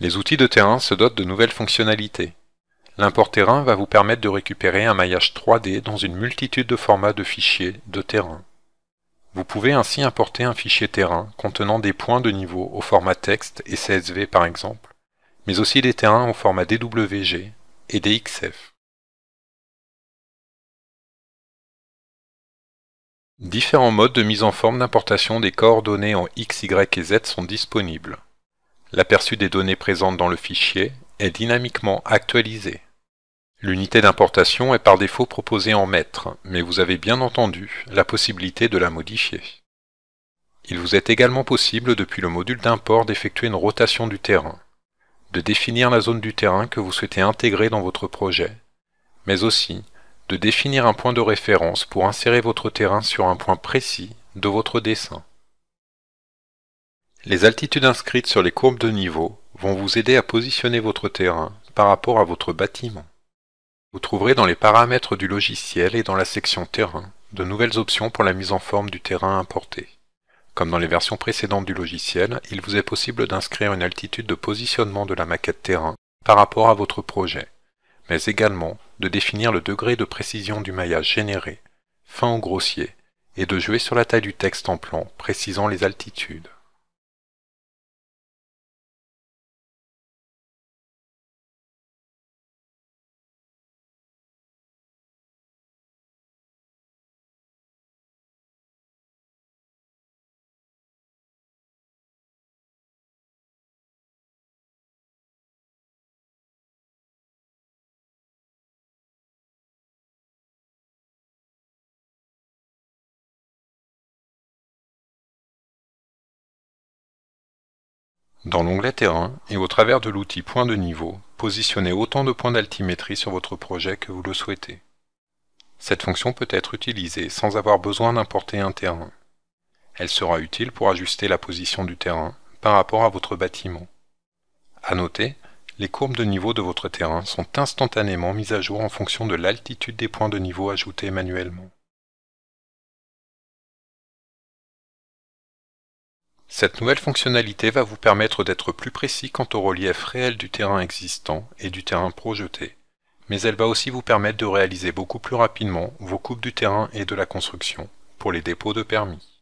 Les outils de terrain se dotent de nouvelles fonctionnalités. L'import terrain va vous permettre de récupérer un maillage 3D dans une multitude de formats de fichiers de terrain. Vous pouvez ainsi importer un fichier terrain contenant des points de niveau au format texte et CSV par exemple, mais aussi des terrains au format DWG et DXF. Différents modes de mise en forme d'importation des coordonnées en X, Y et Z sont disponibles. L'aperçu des données présentes dans le fichier est dynamiquement actualisé. L'unité d'importation est par défaut proposée en mètres, mais vous avez bien entendu la possibilité de la modifier. Il vous est également possible depuis le module d'import d'effectuer une rotation du terrain, de définir la zone du terrain que vous souhaitez intégrer dans votre projet, mais aussi de définir un point de référence pour insérer votre terrain sur un point précis de votre dessin. Les altitudes inscrites sur les courbes de niveau vont vous aider à positionner votre terrain par rapport à votre bâtiment. Vous trouverez dans les paramètres du logiciel et dans la section terrain de nouvelles options pour la mise en forme du terrain importé. Comme dans les versions précédentes du logiciel, il vous est possible d'inscrire une altitude de positionnement de la maquette terrain par rapport à votre projet, mais également de définir le degré de précision du maillage généré, fin ou grossier, et de jouer sur la taille du texte en plan précisant les altitudes. Dans l'onglet Terrain et au travers de l'outil Point de niveau, positionnez autant de points d'altimétrie sur votre projet que vous le souhaitez. Cette fonction peut être utilisée sans avoir besoin d'importer un terrain. Elle sera utile pour ajuster la position du terrain par rapport à votre bâtiment. À noter, les courbes de niveau de votre terrain sont instantanément mises à jour en fonction de l'altitude des points de niveau ajoutés manuellement. Cette nouvelle fonctionnalité va vous permettre d'être plus précis quant au relief réel du terrain existant et du terrain projeté, mais elle va aussi vous permettre de réaliser beaucoup plus rapidement vos coupes du terrain et de la construction pour les dépôts de permis.